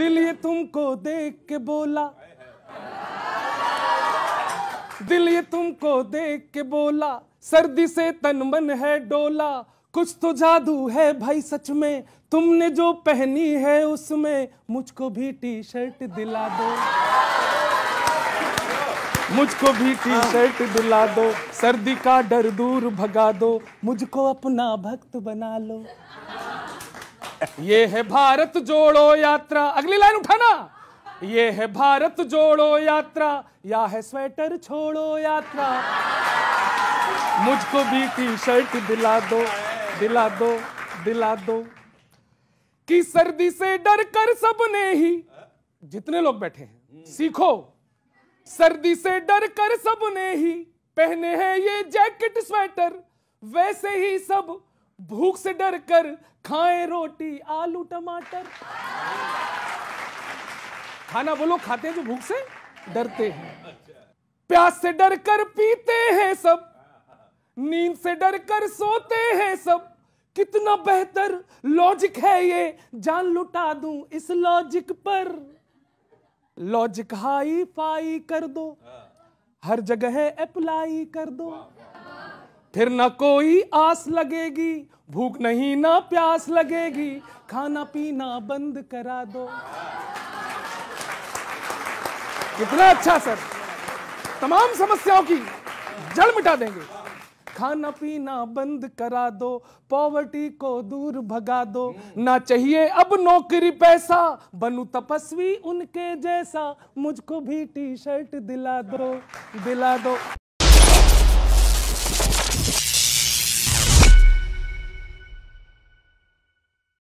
दिल ये तुमको देख के बोला दिल ये तुमको देख के बोला सर्दी से तन मन है डोला कुछ तो जादू है भाई सच में तुमने जो पहनी है उसमें मुझको भी टी शर्ट दिला दो मुझको भी टी शर्ट दिला दो सर्दी का डर दूर भगा दो मुझको अपना भक्त बना लो ये है भारत जोड़ो यात्रा अगली लाइन उठाना ये है भारत जोड़ो यात्रा या है स्वेटर छोड़ो यात्रा मुझको भी टी शर्ट दिला दो दिला दो दिला दो कि सर्दी से डर कर सबने ही जितने लोग बैठे हैं सीखो सर्दी से डर कर सबने ही पहने हैं ये जैकेट स्वेटर वैसे ही सब भूख से डर कर खाएं रोटी आलू टमाटर खाना वो लोग खाते हैं जो भूख से डरते हैं प्यास से डर कर पीते हैं सब नींद से डर कर सोते हैं सब कितना बेहतर लॉजिक है ये जान लुटा दूं इस लॉजिक पर लॉजिक हाई फाई कर दो हर जगह अप्लाई कर दो फिर ना कोई आस लगेगी भूख नहीं ना प्यास लगेगी खाना पीना बंद करा दो कितना अच्छा सर तमाम समस्याओं की जड़ मिटा देंगे खाना पीना बंद करा दो पॉवर्टी को दूर भगा दो ना चाहिए अब नौकरी पैसा बनू तपस्वी उनके जैसा मुझको भी टी शर्ट दिला दो दिला दो